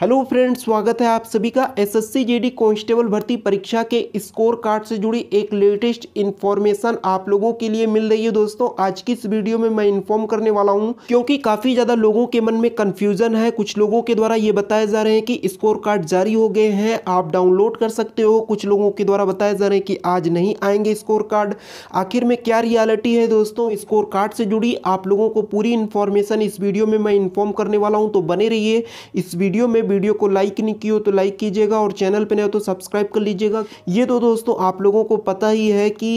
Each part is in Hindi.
हेलो फ्रेंड्स स्वागत है आप सभी का एसएससी जीडी कांस्टेबल भर्ती परीक्षा के स्कोर कार्ड से जुड़ी एक लेटेस्ट इन्फॉर्मेशन आप लोगों के लिए मिल रही है दोस्तों आज की इस वीडियो में मैं इन्फॉर्म करने वाला हूं क्योंकि काफ़ी ज़्यादा लोगों के मन में कंफ्यूजन है कुछ लोगों के द्वारा ये बताए जा रहे हैं कि स्कोर कार्ड जारी हो गए हैं आप डाउनलोड कर सकते हो कुछ लोगों के द्वारा बताए जा रहे हैं कि आज नहीं आएंगे स्कोर कार्ड आखिर में क्या रियालिटी है दोस्तों स्कोर कार्ड से जुड़ी आप लोगों को पूरी इन्फॉर्मेशन इस वीडियो में मैं इन्फॉर्म करने वाला हूँ तो बने रहिए इस वीडियो में वीडियो को लाइक नहीं हो तो लाइक कीजिएगा और चैनल पर नहीं हो तो सब्सक्राइब कर लीजिएगा ये तो दोस्तों आप लोगों को पता ही है कि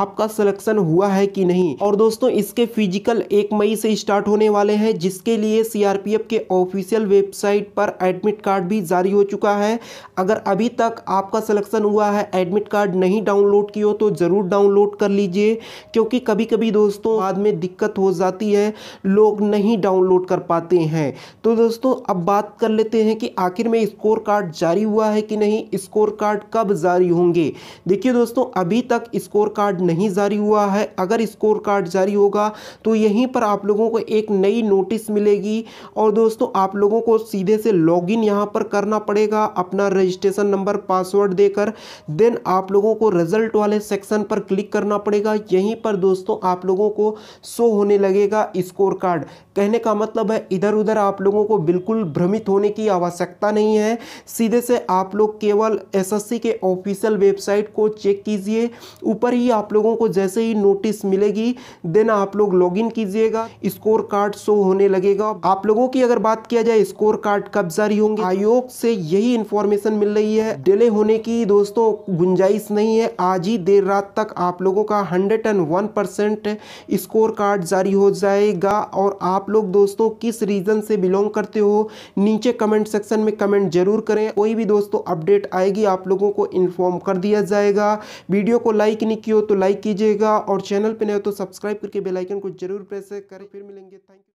आपका सिलेक्शन हुआ है कि नहीं और दोस्तों इसके फिजिकल एक मई से स्टार्ट होने वाले हैं जिसके लिए सीआरपीएफ के ऑफिशियल वेबसाइट पर एडमिट कार्ड भी जारी हो चुका है अगर अभी तक आपका सिलेक्शन हुआ है एडमिट कार्ड नहीं डाउनलोड की हो तो ज़रूर डाउनलोड कर लीजिए क्योंकि कभी कभी दोस्तों बाद में दिक्कत हो जाती है लोग नहीं डाउनलोड कर पाते हैं तो दोस्तों अब बात कर लेते हैं हैं कि आखिर में स्कोर कार्ड जारी हुआ है कि नहीं स्कोर कार्ड कब जारी होंगे देखिए दोस्तों अभी तक स्कोर कार्ड नहीं जारी हुआ है अगर स्कोर कार्ड जारी होगा तो यहीं पर आप लोगों को एक नई नोटिस मिलेगी और दोस्तों आप लोगों को सीधे से लॉग इन यहाँ पर करना पड़ेगा अपना रजिस्ट्रेशन नंबर पासवर्ड देकर देन आप लोगों को रिजल्ट वाले सेक्शन पर क्लिक करना पड़ेगा यहीं पर दोस्तों आप लोगों को शो होने लगेगा स्कोर कार्ड कहने का मतलब है इधर उधर आप लोगों को बिल्कुल भ्रमित होने की आवश्यकता नहीं है सीधे से आप लोग केवल एसएससी के ऑफिशियल वेबसाइट को चेक कीजिए ऊपर ही आप लोगों को जैसे ही नोटिस मिलेगी देन आप लोग लॉगिन कीजिएगा स्कोर कार्ड शो होने लगेगा आप लोगों की अगर बात किया जाए स्कोर कार्ड कब जारी होंगे आयोग से यही इंफॉर्मेशन मिल रही है डिले होने की दोस्तों गुंजाइश नहीं है आज ही देर रात तक आप लोगों का hundred and one percent score card जारी हो जाएगा और आप लोग दोस्तों किस रीजन से बिलोंग करते हो नीचे कमेंट कमेंट सेक्शन में कमेंट जरूर करें कोई भी दोस्तों तो अपडेट आएगी आप लोगों को इन्फॉर्म कर दिया जाएगा वीडियो को लाइक नहीं किया तो लाइक कीजिएगा और चैनल पर नहीं हो तो सब्सक्राइब करके बेलाइकन को जरूर प्रेस करें फिर मिलेंगे थैंक यू